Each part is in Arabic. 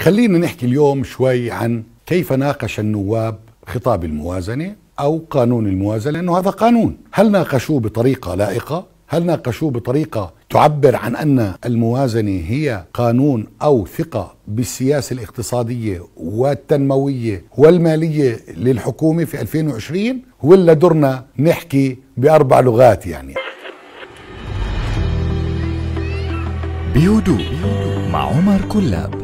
خلينا نحكي اليوم شوي عن كيف ناقش النواب خطاب الموازنة أو قانون الموازنة لأنه هذا قانون هل ناقشوه بطريقة لائقة هل ناقشوه بطريقة تعبر عن أن الموازنة هي قانون أو ثقة بالسياسة الاقتصادية والتنموية والمالية للحكومة في 2020 ولا درنا نحكي بأربع لغات يعني بيودو مع عمر كلاب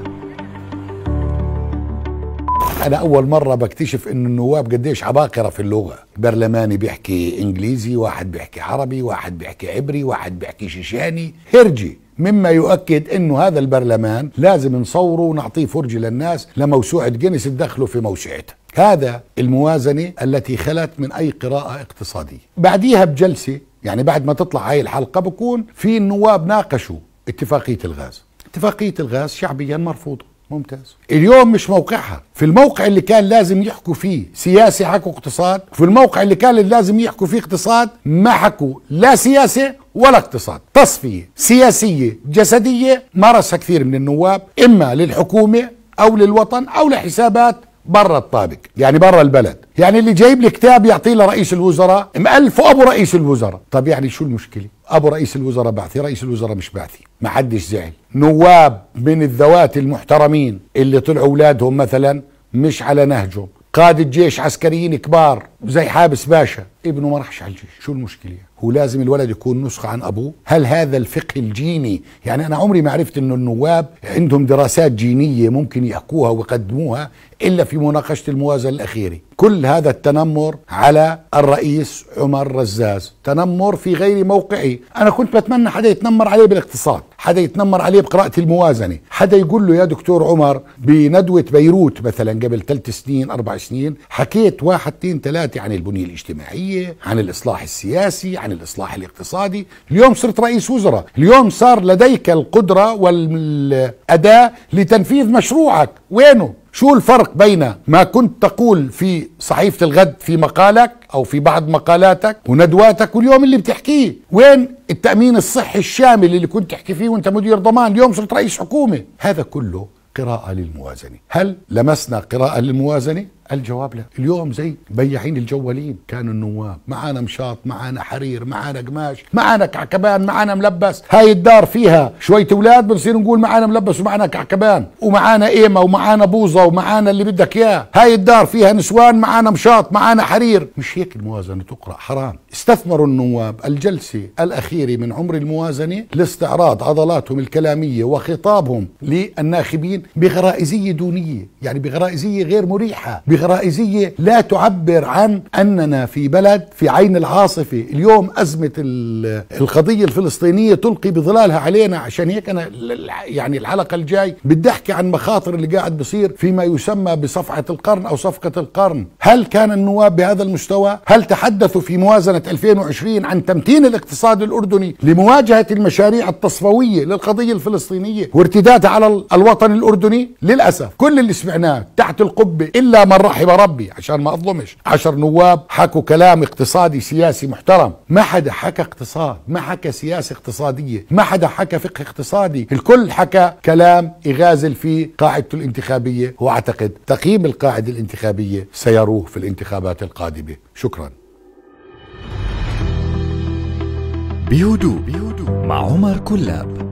انا اول مره بكتشف ان النواب قديش عباقره في اللغه برلماني بيحكي انجليزي واحد بيحكي عربي واحد بيحكي عبري واحد بيحكي شيشاني هرجي مما يؤكد انه هذا البرلمان لازم نصوره ونعطيه فرجه للناس لموسوعه جينيس تدخله في موسوعته هذا الموازنه التي خلت من اي قراءه اقتصاديه بعديها بجلسه يعني بعد ما تطلع هاي الحلقه بكون في النواب ناقشوا اتفاقيه الغاز اتفاقيه الغاز شعبيا مرفوضه ممتاز اليوم مش موقعها في الموقع اللي كان لازم يحكوا فيه سياسة حكوا اقتصاد في الموقع اللي كان لازم يحكوا فيه اقتصاد ما حكوا لا سياسة ولا اقتصاد تصفية سياسية جسدية مارسها كثير من النواب إما للحكومة أو للوطن أو لحسابات برا الطابق يعني برا البلد يعني اللي جايب لي كتاب يعطيه لرئيس الوزراء مألفه أبو رئيس الوزراء طب يعني شو المشكلة ابو رئيس الوزراء بعثي رئيس الوزراء مش بعثي ما حدش زعل نواب من الذوات المحترمين اللي طلعوا اولادهم مثلا مش على نهجهم قادة جيش عسكريين كبار زي حابس باشا ابنه ما راحش على الجيش شو المشكله هو لازم الولد يكون نسخه عن ابوه هل هذا الفقه الجيني يعني انا عمري ما عرفت انه النواب عندهم دراسات جينيه ممكن يحكوها ويقدموها الا في مناقشه الموازنه الاخيره كل هذا التنمر على الرئيس عمر رزاز تنمر في غير موقعه انا كنت بتمنى حدا يتنمر عليه بالاقتصاد حدا يتنمر عليه بقراءة الموازنة حدا يقول له يا دكتور عمر بندوة بيروت مثلا قبل ثلاث سنين أربع سنين حكيت واحد اثنين ثلاثة عن البنية الاجتماعية الدولية عن الإصلاح السياسي عن الإصلاح الاقتصادي اليوم صرت رئيس وزراء اليوم صار لديك القدرة والأداة لتنفيذ مشروعك وينه شو الفرق بين ما كنت تقول في صحيفة الغد في مقالك أو في بعض مقالاتك وندواتك واليوم اللي بتحكيه وين التأمين الصحي الشامل اللي كنت تحكي فيه وانت مدير ضمان اليوم صرت رئيس حكومة هذا كله قراءة للموازنة هل لمسنا قراءة للموازنة؟ الجواب لا اليوم زي بياعين الجوالين كانوا النواب معانا مشاط معانا حرير معانا قماش معانا كعكبان معانا ملبس هاي الدار فيها شوية اولاد بنصير نقول معانا ملبس ومعانا كعكبان ومعانا ايمة ومعانا بوزة ومعانا اللي بدك اياه هاي الدار فيها نسوان معانا مشاط معانا حرير مش هيك الموازنة تقرأ حرام استثمروا النواب الجلسة الأخيرة من عمر الموازنة لاستعراض عضلاتهم الكلامية وخطابهم للناخبين بغرائزية دونية يعني بغرائزية غير مريحة بغرائزية لا تعبر عن أننا في بلد في عين العاصفة اليوم أزمة القضية الفلسطينية تلقي بظلالها علينا عشان هيك أنا يعني الحلقة الجاي بدي أحكي عن مخاطر اللي قاعد بصير فيما يسمى بصفعة القرن أو صفقة القرن هل كان النواب بهذا المستوى هل تحدثوا في موازنة 2020 عن تمتين الاقتصاد الأردني لمواجهة المشاريع التصفوية للقضية الفلسطينية وارتدادها على الوطن الأردني للأسف كل اللي سمعناه تحت القبة إلا مرة رحم ربي عشان ما اظلمش عشر نواب حكوا كلام اقتصادي سياسي محترم ما حدا حكى اقتصاد ما حكى سياسة اقتصادية ما حدا حكى فقه اقتصادي الكل حكى كلام يغازل فيه قاعدته الانتخابية واعتقد تقييم القاعدة الانتخابية سيروه في الانتخابات القادمة شكرا بهدوء بهدوء مع عمر كلاب